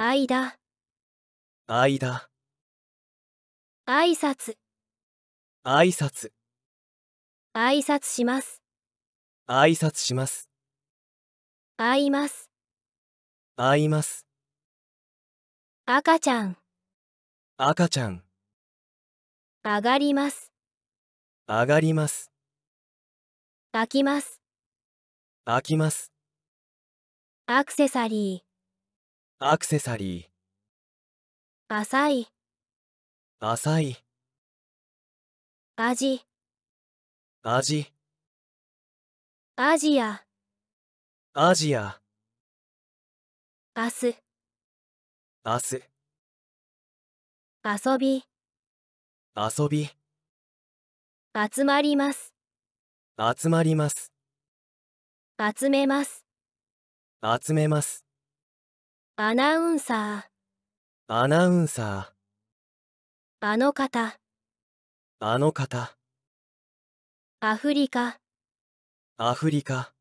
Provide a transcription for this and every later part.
間間挨拶挨拶挨拶します挨拶します会います会います赤ちゃん赤ちゃん上がります上がります開きます開きますアクセサリーアクセサリー浅い浅い味味アジアアジア明日明日遊び遊び集まります集まります集めます集めますアナウンサーアナウンサーあの方あの方アフリカアフリカ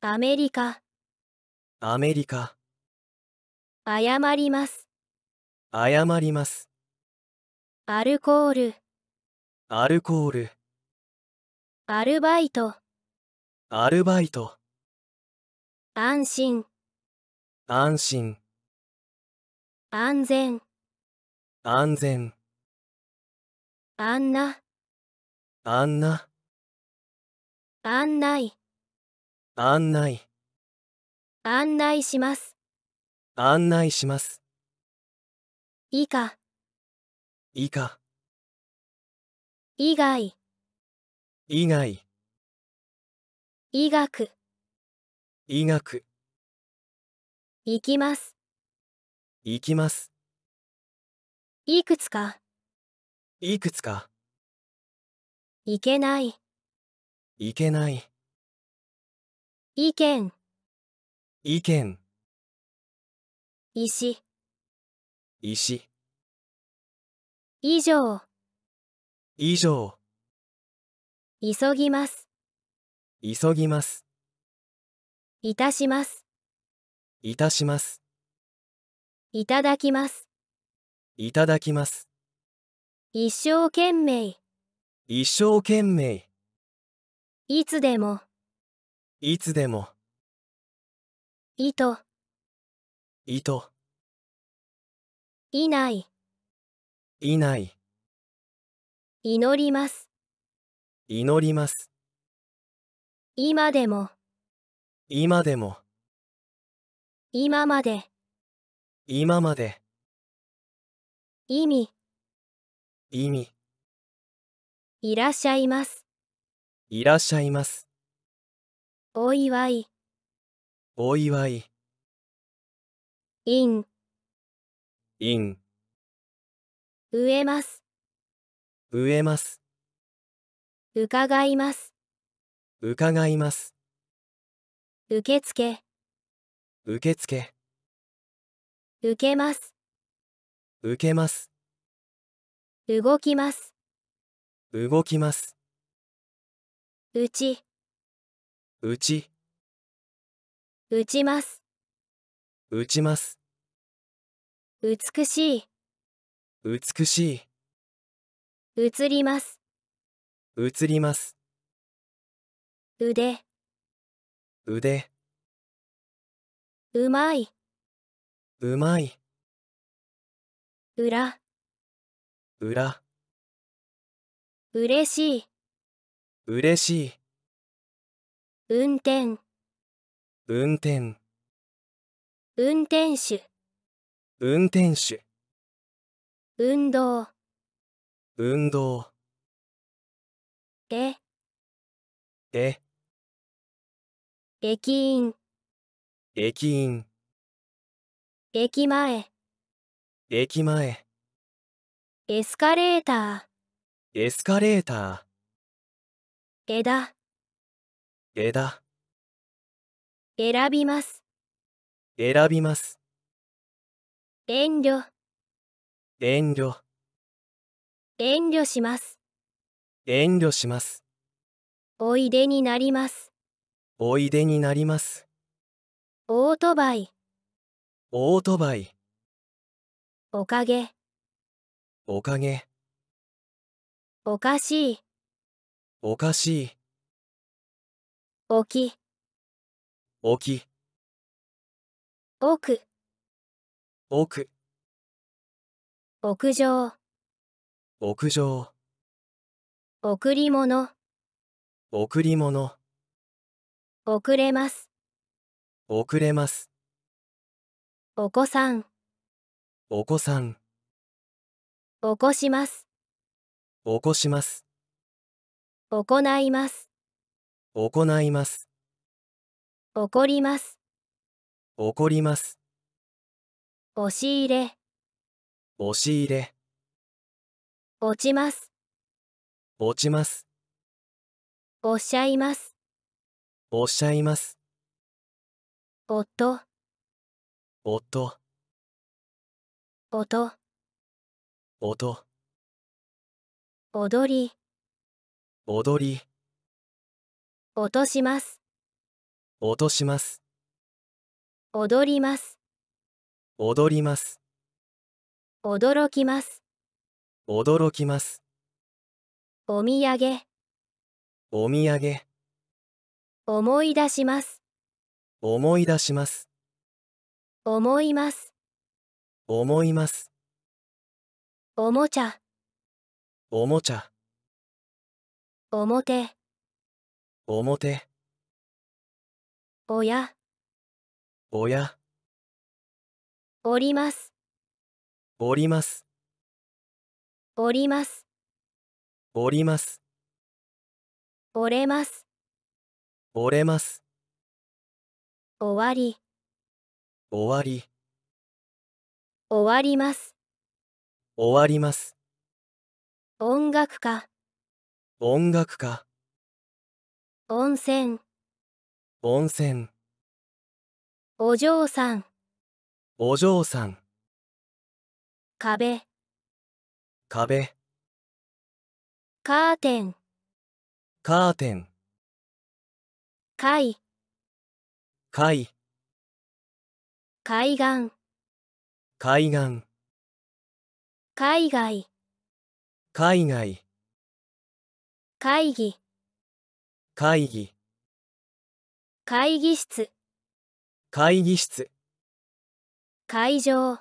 アメリカアメリカ謝ります謝りますアルコールアルコールアルバイトアルバイト安心安心安全安全あんなあんな案内案内案内します案内します以下以下以外以外医学医学行きます。行きます。いくつか。いくつか。いけない。いけない。意見。意見。石。石。以上。以上。急ぎます。急ぎます。いたします。いたします。いただきます。いただきます。一生懸命。一生懸命。いつでも。いつでも。いと。糸。糸。いない。いない。祈ります。祈ります。今でも。今でも。今まで今まで意味意味いらっしゃいますいらっしゃいますお祝いお祝いインイン植えます植えます伺います伺います受付受付受けます受けます動きます動きますうちうち打ちます打ちます美しい美しい映ります映ります腕腕うまいうまい裏裏嬉しい嬉しい運転運転運転手運転手運動運動でで駅員駅員駅前駅前エスカレーターエスカレーター枝枝選びます選びます遠慮遠慮遠慮します遠慮しますおいでになりますおいでになりますオートバイオートバイおかげおかげおかしいおかしいおきおき奥奥屋上屋上贈り物贈り物遅れます遅れますお子さんお子さん起こします起こします行います行います怒ります怒ります押し入れ押し入れ落ちます落ちますおっしゃいますおっしゃいます音音音音踊り踊り落とします落とします踊ります踊ります驚きます驚きますお土産お土産思い出します思い出します思います思いますおもちゃおもちゃ表表おやおやおりますおりますおりますおります折れます折れます終わり終わり終わります終わります音楽家音楽家温泉温泉お嬢さんお嬢さん壁壁カーテンカーテン貝海海岸海岸海外海外会議会議会議室会議室会場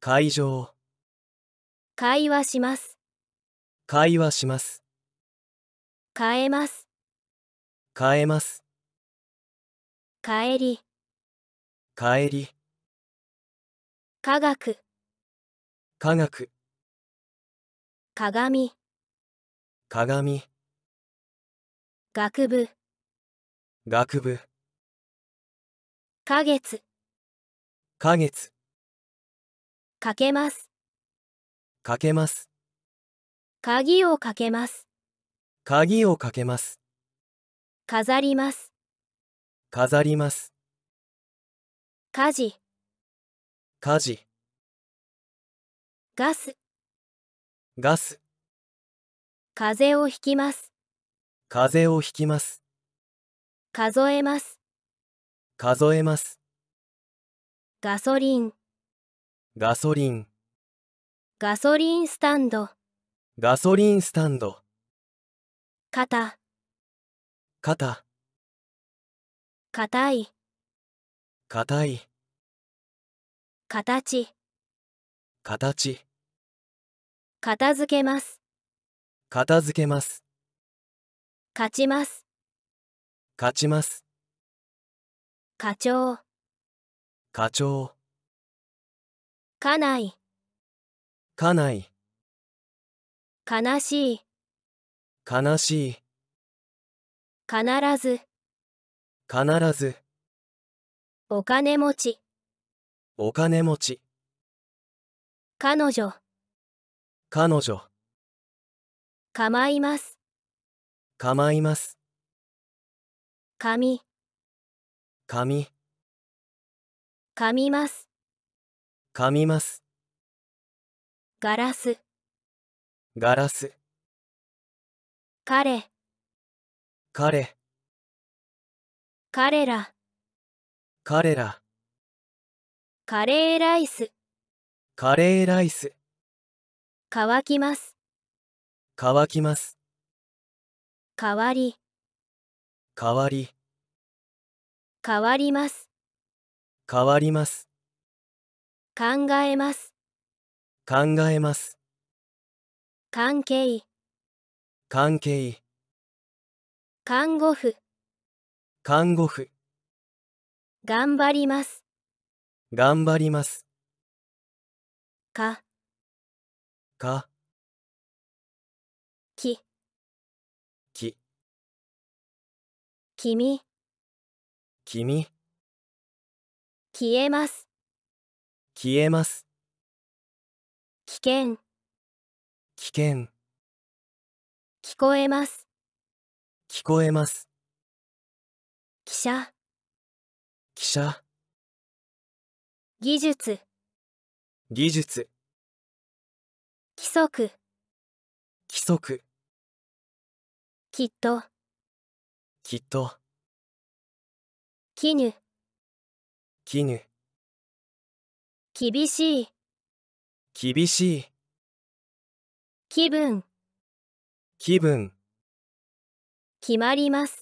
会場会話します会話します変えます変えます帰り帰り科学科学鏡鏡学部学部か月か月かけますかけます鍵をかけます鍵をかけます飾ります飾ります家事家事ガスガス風邪をひきます風邪をひきます数えます数えますガソリンガソリンガソリンスタンドガソリンスタンド肩肩硬い硬い形形片付けます片付けます勝ちます勝ちます課長課長家内家内悲しい悲しい必ず必ずお金持ちお金持ち彼女彼女構います構います髪髪噛みます噛みますガラスガラス彼彼彼ら彼らカレーライスカレーライス乾きます乾きます変わり変わり変わります変わります考えます考えます関係関係看護婦看護婦頑張ります頑張りますかかきき君君消えます消えます危険危険聞こえます聞こえます記者記者技術技術規則規則きっときっと絹絹厳しい厳しい気分気分決まります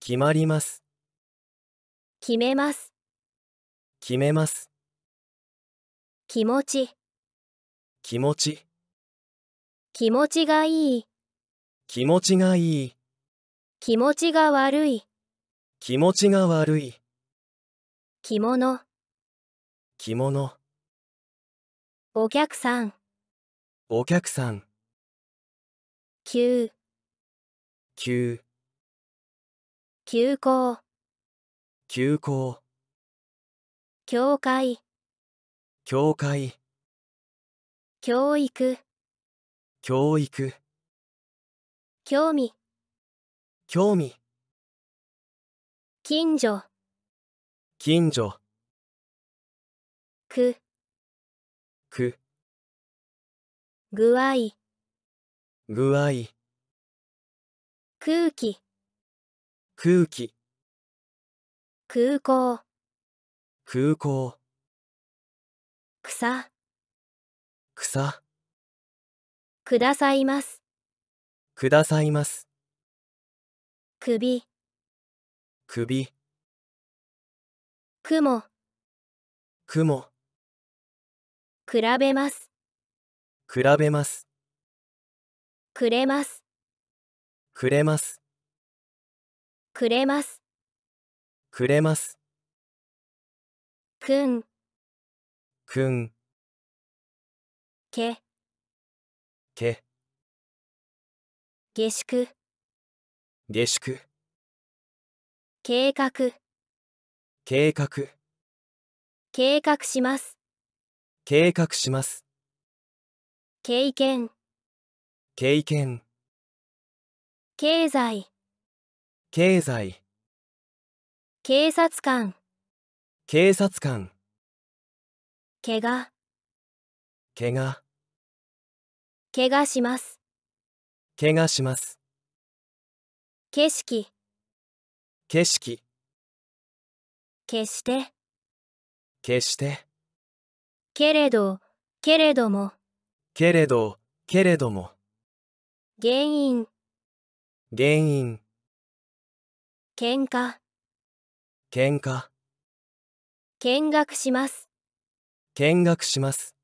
決まります決めます決めます気持ち気持ち気持ちがいい気持ちがいい気持ちが悪い気持ちが悪い着物着物お客さんお客さん急急休校休校教会教会教育教育興味興味近所近所くく具合具合空気空気空港空港草草くださいますくださいます首首雲雲比べます比べますくれますくれますくれますくれますくんくんけけ下宿下宿計画計画計画します計画します経験経験経済経済警察官警察官怪我怪我怪我します怪我します景色景色消して消してけれどけれどもけれどけれども原因原因喧嘩喧嘩見学します見学します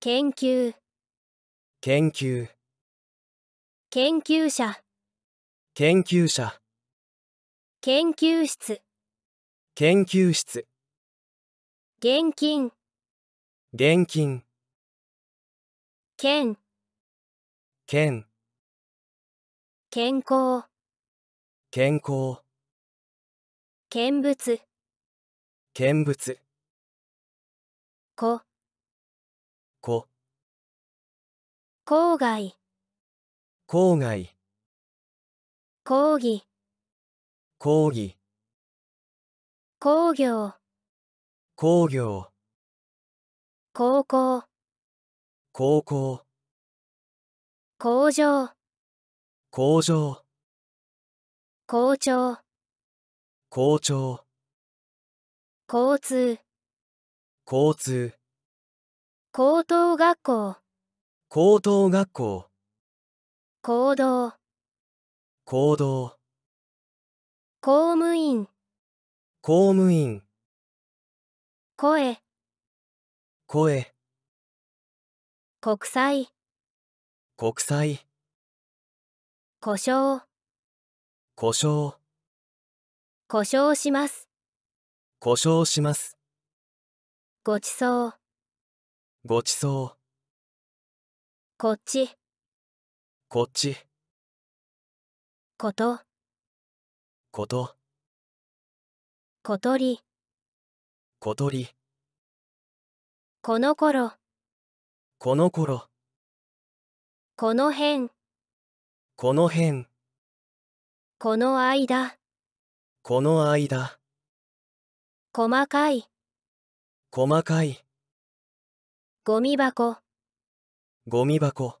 研究研究研究者研究者研究室研究室現金現金剣剣健康健康見物見物子子郊外郊外講義講義工業工業高校高校工場工場校長校長交通交通高等学校高等学校行動行動公務員公務員声声国際国際故障故障故障します故障しますごちそうごちそうこっちこっちことこと小鳥小鳥この頃この頃この辺この辺この間この間細かい細かいゴミ箱ゴミ箱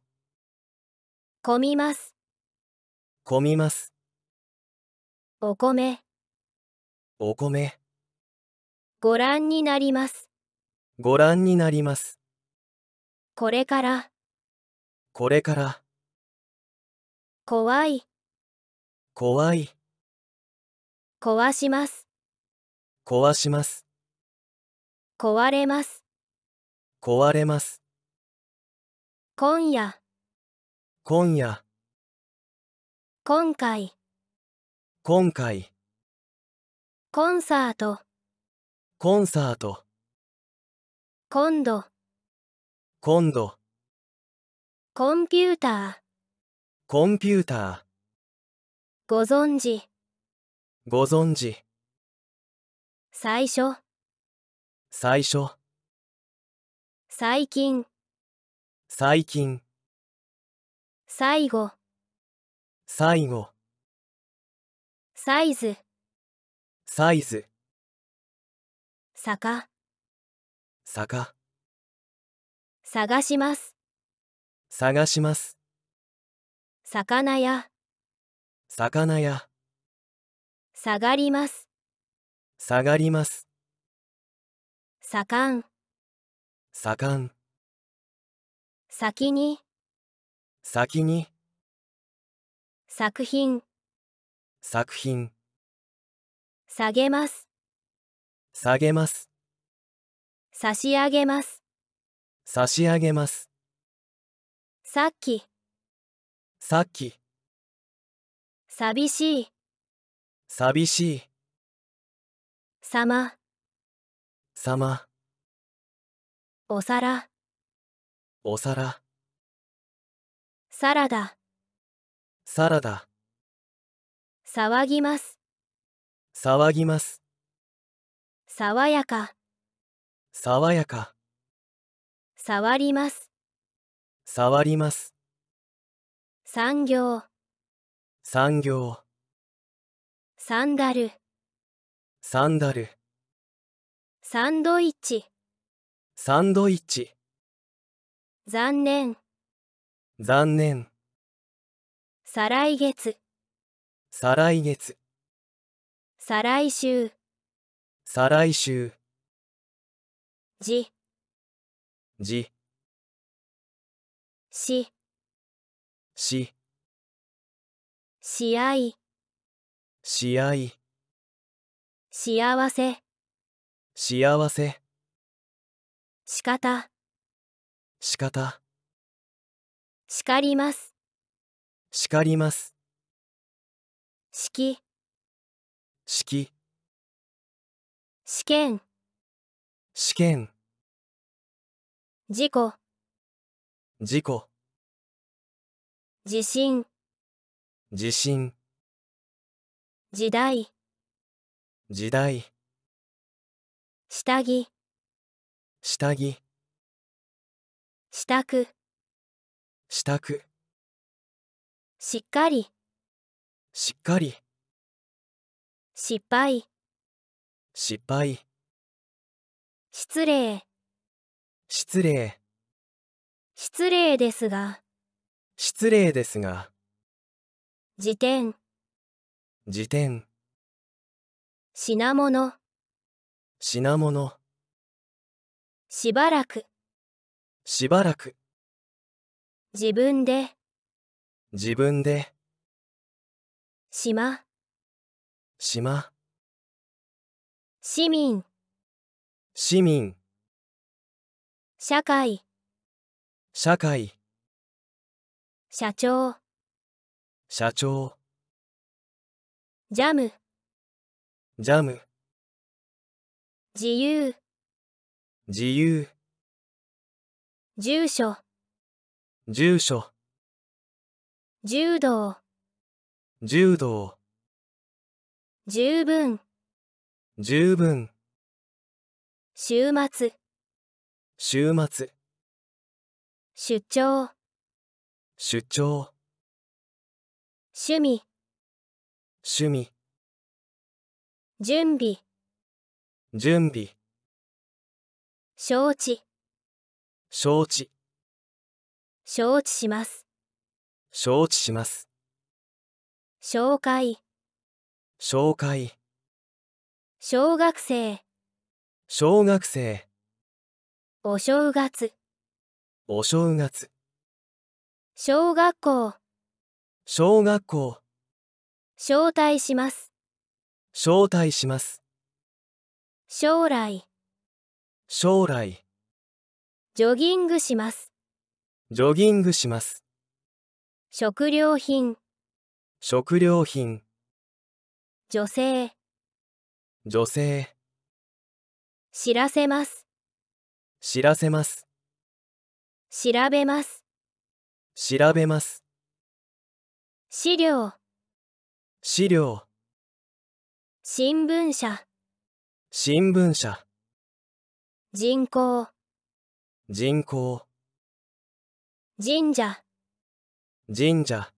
混みます混みますお米お米ご覧になりますご覧になりますこれからこれから怖い怖い壊します壊します壊れます壊れます今夜今夜今回今回コンサートコンサート今度今度コンピューターコンピューターご存知ご存知最初最初最近最近最後最後サイズサイズ坂坂探します探します魚屋魚屋下がります下がります盛ん盛ん先に先に作品作品下げます下げます差し上げます差し上げますさっきさっき寂しい寂しい様様お皿お皿サラダサラダ騒ぎます騒ぎます爽やか爽やか触ります触ります産業産業サンダルサンダルサンドイッチサンドイッチ残念残念再来月再来月再来週再来週じじしし試合試合幸せ幸せ仕方仕方叱ります叱ります式式試験試験事故事故地震地震時代時代下着下着支度支度しっかりしっかり失敗失敗失礼失礼失礼ですが失礼ですが辞典辞典品物品物しばらくしばらく自分で自分で島島市民市民社会社会社長社長ジャムジャム自由自由住所住所柔道柔道十分十分週末週末出張出張趣味趣味準備準備承知承知承知します承知します紹介紹介小学生小学生お正月お正月小学校小学校招待します招待します将来将来ジョギングしますジョギングします食料品食料品女性女性知らせます知らせます調べます調べます資料資料新聞社新聞社人口人口神社神社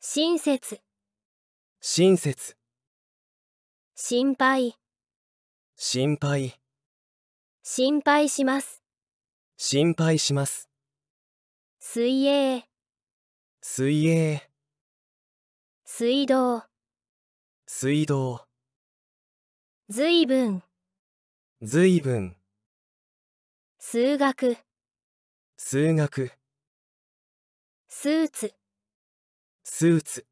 親切親切心配心配心配します心配します水泳水泳水道水道ずいぶんずいぶん数学数学スーツスーツ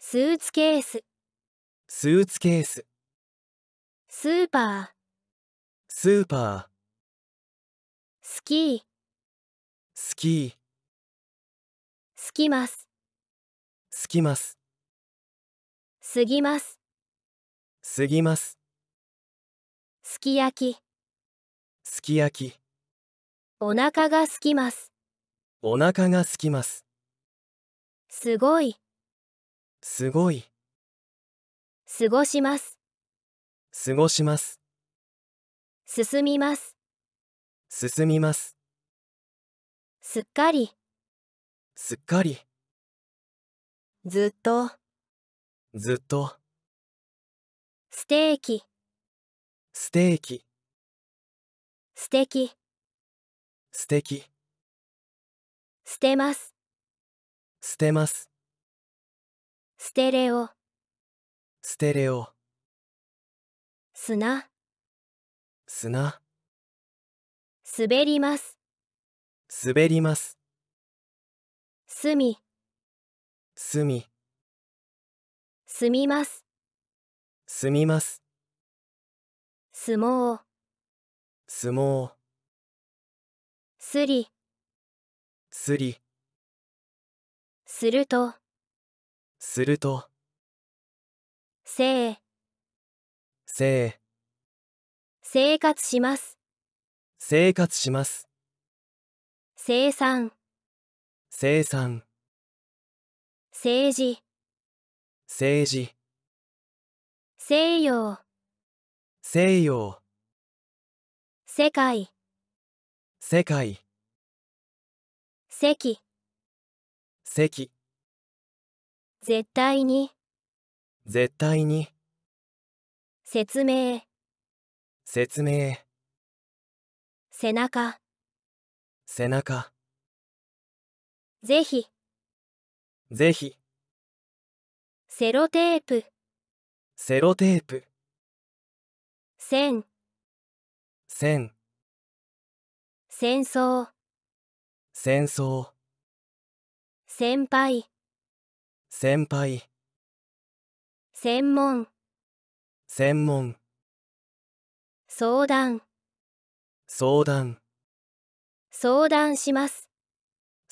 スーツケーススーツケーススーパースーパースキースキーすきますすきますすぎますすぎますすき焼きすき焼きお腹がすきますお腹がすきますすごいすごい過ごします過ごします進みます進みますすっかりすっかりずっとずっとステーキステーキ素敵素敵捨てます捨てますステレオステレオ砂砂滑ります滑りますすみすみすみますすみますうすもうすりすりするとするとせいせい生活します生活します生産生産政治政治西洋西洋世界世界席席絶対に絶対に説明説明背中背中ぜひ。ぜひ。セロテープ。セロテープ。線。線。戦争。戦争。先輩。先輩。専門。専門。相談。相談。相談します。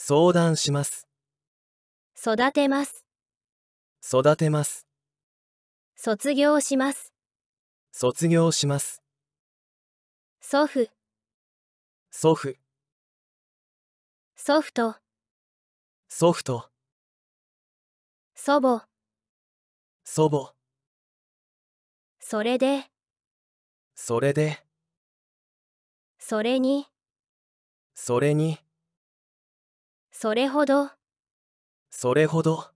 相談します育てます育てます卒業します卒業します祖父祖父祖父トソ祖母祖母それでそれでそれにそれにそれほどそれほど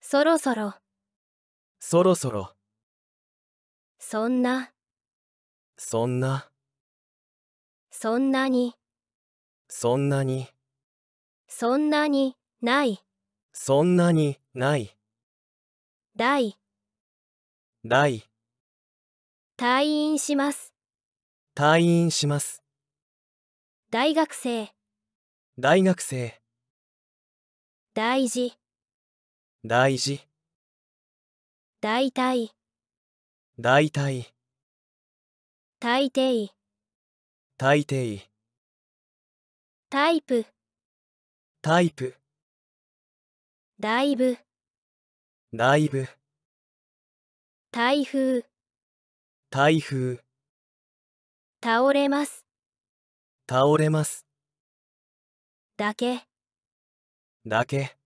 そろそろそろそろそんなそんなそんなにそんなにそんなにないそんなにない大大退院します退院します大学生大学生大事大事大体大体大抵大抵タイプタイプだいぶだいぶ台風台風倒れます倒れますだけだけ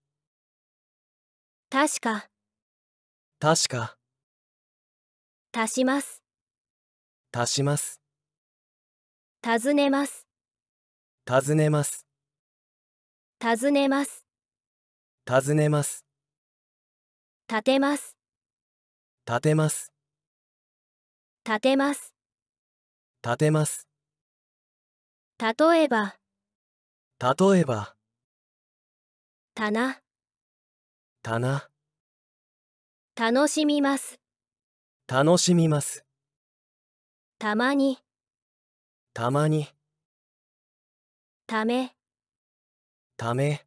確か確か足します足します尋ねます尋ねます尋ねます尋ねます立てます立てます立てます立てます例えば例えば棚棚楽しみます楽しみますたまにたまにためため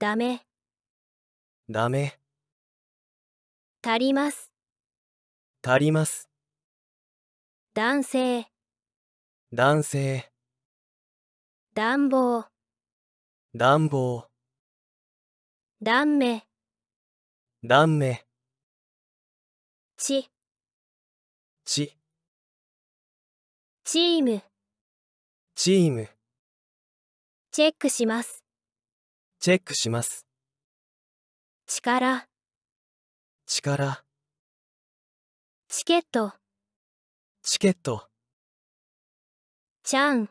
だめだめ足ります足ります男性男性暖房暖房断目断目ちちチームチームチェックしますチェックします力力チケットチケットちゃん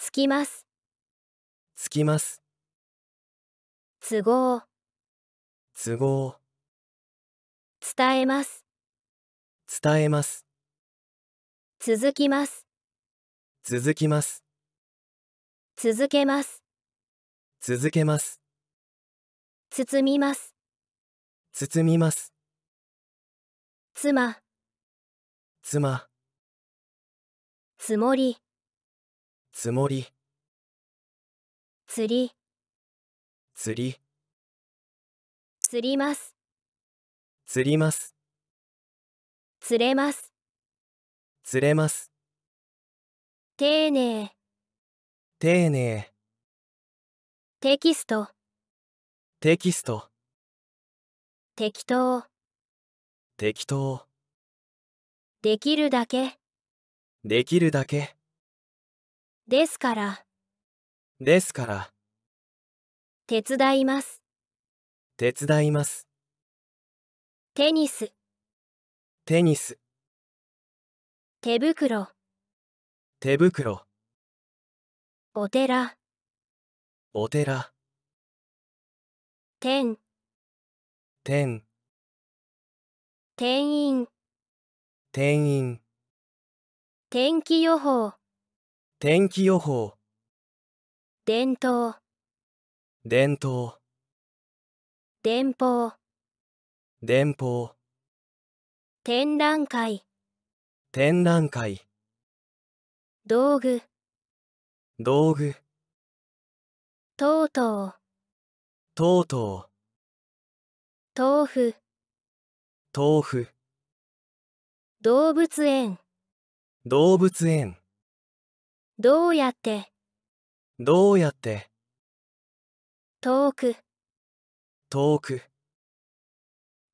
つきます。つきます。都合。都合。伝えます。伝えます。続きます。続きます。続けます。続けます。包みます。包みます。妻。妻。つもり。つもり釣り釣り釣ります釣ります釣れます釣れます丁寧丁寧テキストテキスト適当適当できるだけできるだけですから。ですから。手伝います。手伝います。テニス。テニス。手袋。手袋。お寺。お寺。天。天。店員。店員。天気予報。天気予報伝統伝統電報電報展覧会展覧会道具道具とうとうとうとう豆腐豆腐動物園動物園どうやってどうやって遠く遠く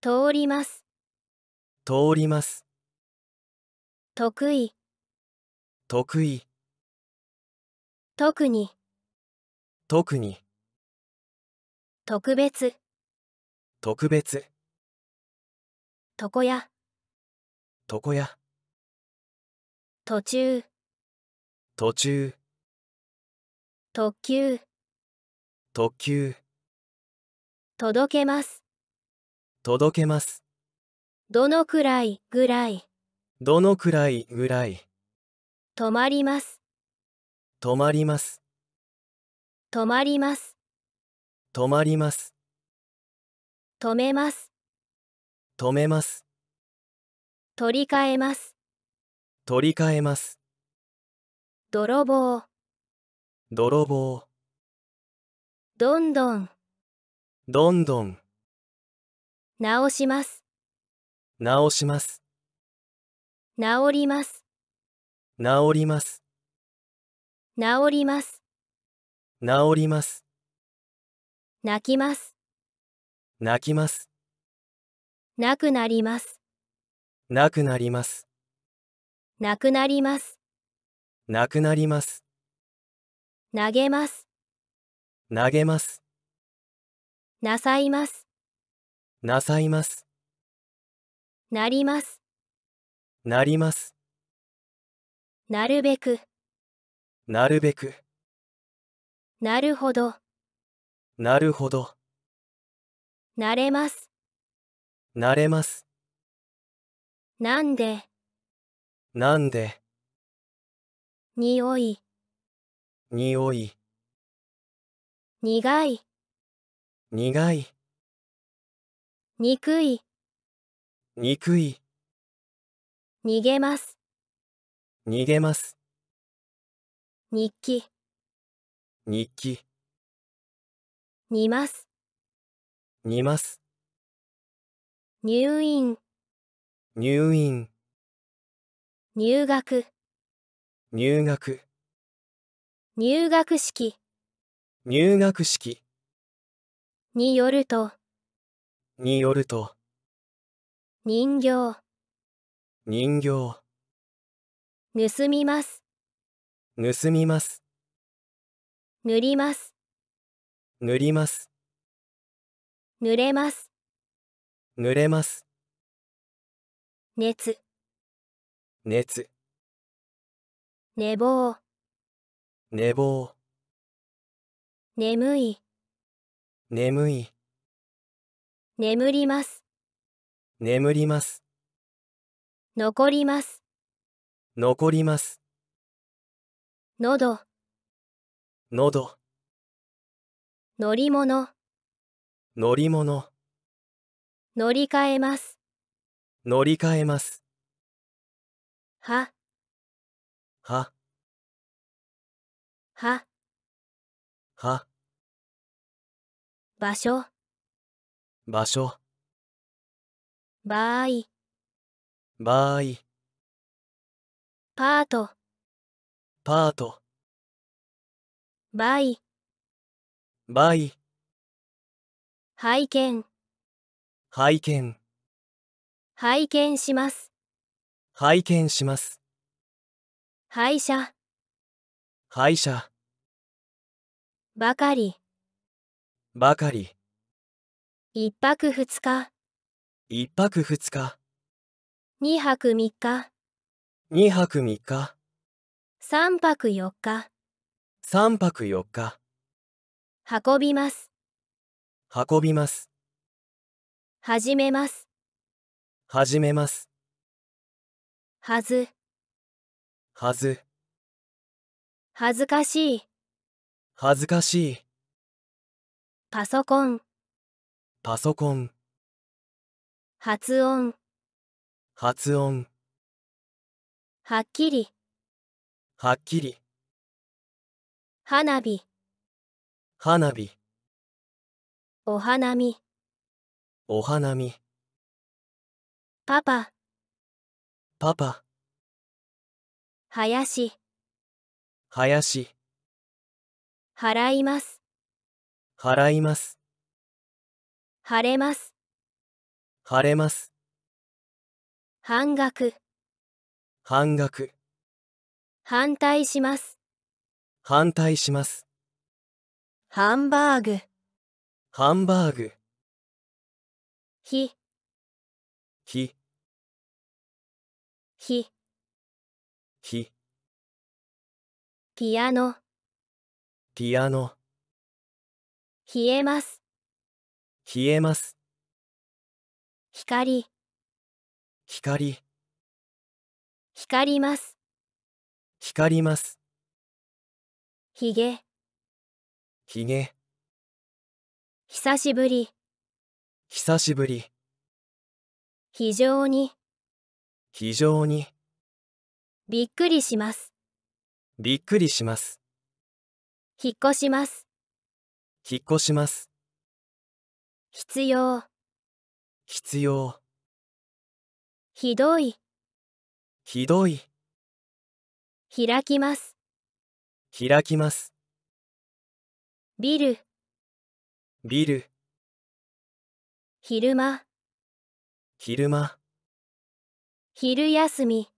通ります通ります得意得意特に特に特別特別床屋床屋途中途中特急特急届けます届けますどのくらいぐらいどのくらいぐらい止まります止まります止まります止まります止めます止めます取り替えます取り替えます泥棒泥棒どんどんどんどん直します直します治ります治ります治ります治ります泣きます泣きますなくなりますなくなりますなくなりますなくなります。投げます。投げます。なさいます。なさいます。なります。なります。なるべく。なるべく。なるほど。なるほど。なれます。なれます。なんで。なんで。匂い匂い苦い苦い憎い憎い逃げます逃げます日記日記煮ます煮ます入院入院入学入学入学式入学式によるとによると人形人形盗みます盗みます塗ります塗ります濡れます濡れます熱熱寝坊寝坊眠い眠い眠ります眠ります残ります残ります喉喉乗り物乗り物乗り換えます乗り換えますははは場所場所場合場合パートパート場合。拝見拝見拝見します拝見します医者医者ばかりばかり一泊二日一泊二日二泊三日二泊三日三泊四日三泊四日運びます運びます始めます始めますはずはず恥ずかしい恥ずかしいパソコンパソコン発音発音はっきりはっきり花火花火お花見お花見パパパパ林林払います払います晴れます晴れます半額半額反対します反対しますハンバーグハンバーグひひひひピアノピアノ冷えます冷えます光光光ります光りますひげひげ久しぶり久しぶり非常に非常にびっくりしますびっくりします引っ越します引っ越します必要必要ひどいひどい開きます開きますビルビル昼間昼間昼休み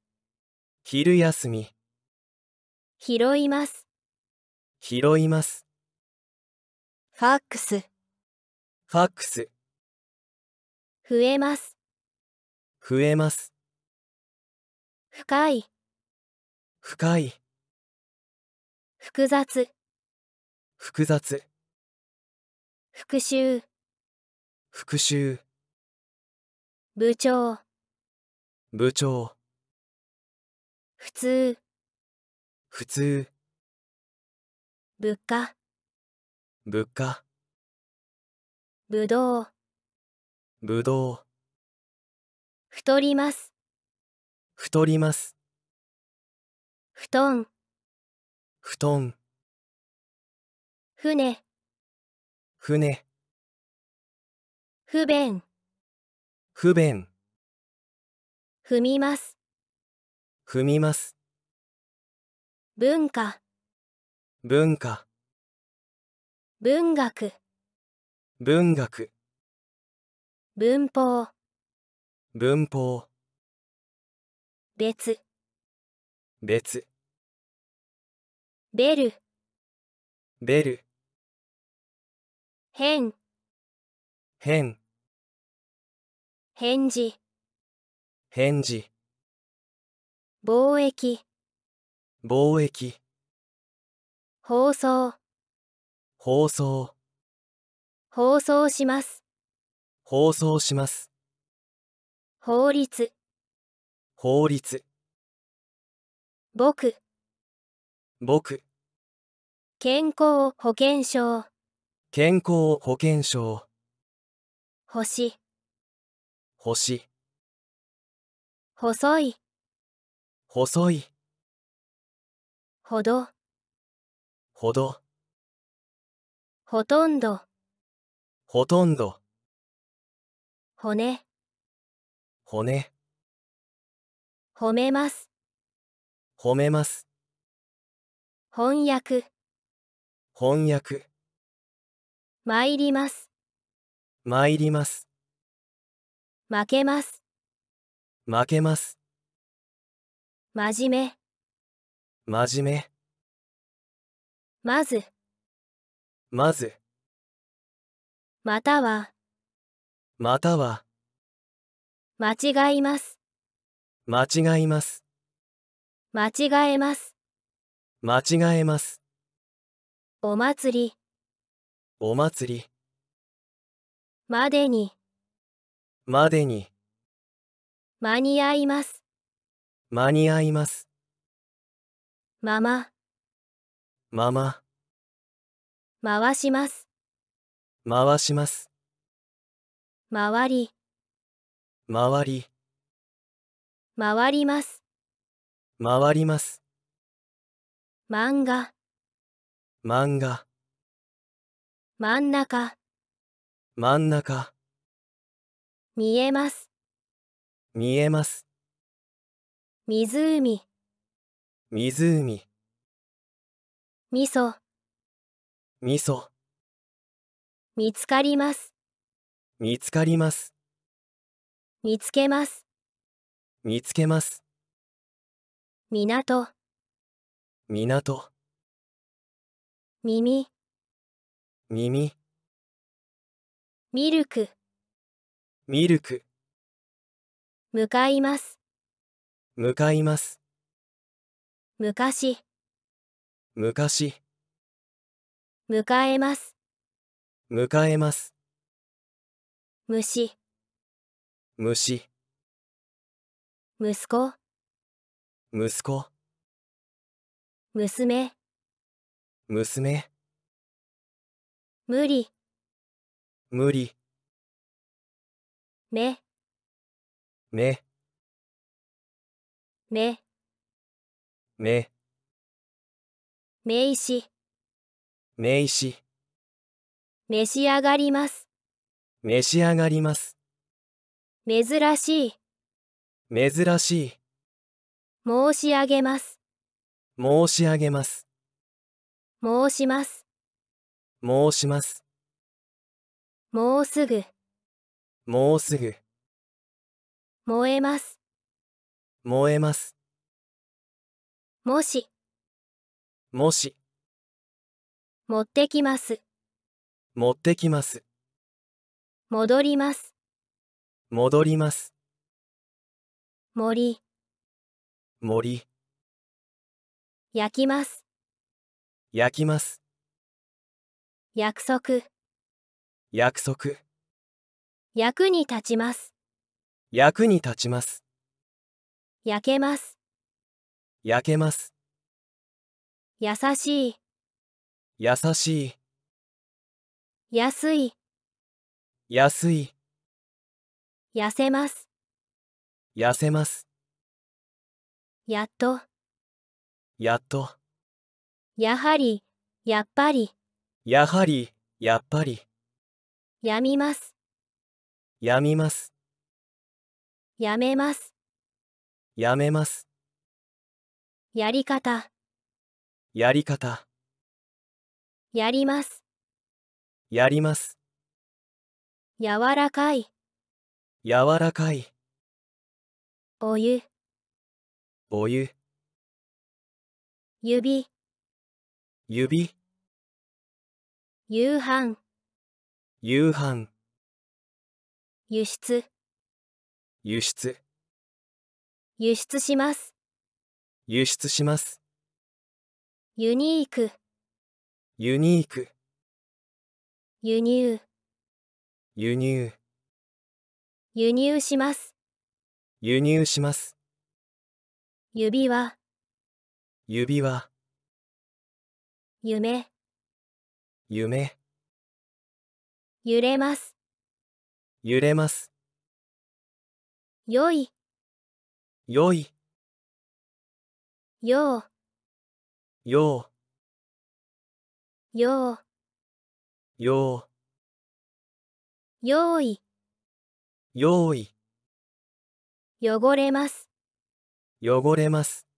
昼休み拾います拾いますファックスファックス増えます増えます深い深い複雑複雑復讐復讐部長部長普通普通物価物価ぶどうぶどう太ります太ります布団布団船船不便不便踏みます踏みます文化文化文学文学文法文法別別ベルベル変変返事返事貿易貿易放送放送放送します放送します法律法律僕僕健康保険証健康保険証星星細い細いほどほどほとんどほとんど骨骨褒めます褒めます翻訳翻訳参ります参ります負けます負けます真面目真面目まずまずまたはまたは間違います間違います間違えます間違えますお祭りお祭りまでにまでに間に合います間に合いますまままま回します回します回り回り回ります回ります漫画漫画真ん中真ん中見えます見えます湖湖みそみそ見つかります見つかります見つけます見つけます港港耳耳ミルクミルク向かいます向かいます昔昔迎えます迎えます虫虫息子息子娘娘無理無理目目めめ名詞名詞召し上がります召し上がります珍しい珍しい申し上げます申し上げます申します申しますもうすぐもうすぐ燃えます燃えますもしもし持ってきます持ってきます戻ります戻ります森森焼きます焼きます約束約束役に立ちます役に立ちます焼けます。焼けます。優しい。優しい。安い。安い。痩せます。痩せます。やっと。やっと。やはり、やっぱり。やはり、やっぱり。やみます。やみます。やめます。やめますやり方やり方やりますやります柔らかい柔らかいお湯お湯指指夕飯夕飯輸出輸出輸出します輸出しますユニークユニーク輸入輸入輸入します輸入します指輪指輪夢夢揺れます揺れます良いよいようようようようよいよい汚れます汚れます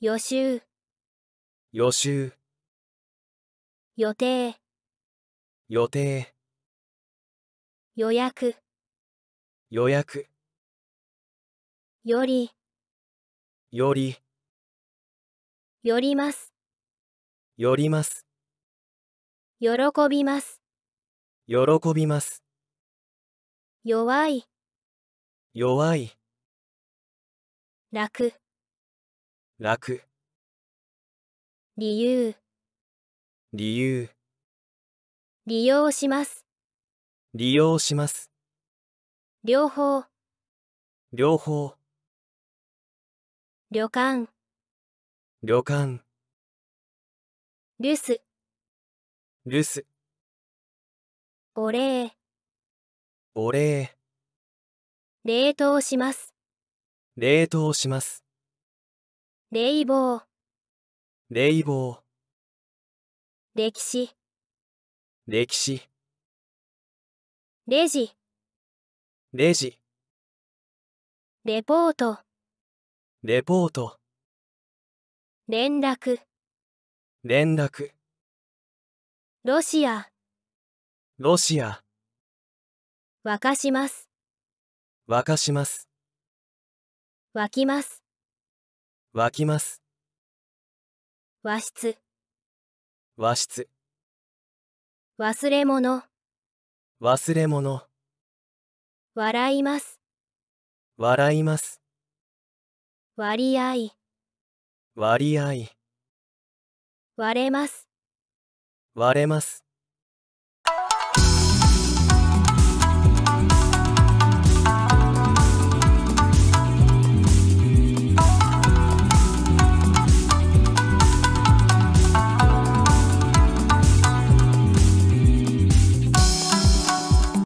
予習予習予定予定予約予約よりよりよりますよります喜びます喜びます弱い弱い楽楽理由理由利用します利用します両方両方旅館旅館留守留守お礼お礼冷凍します冷凍します冷房冷房歴史歴史レジレジレポートレポート連絡連絡ロシアロシア沸かします沸かします沸きます沸きます和室和室忘れ物忘れ物笑います笑います割合割合割れます割れます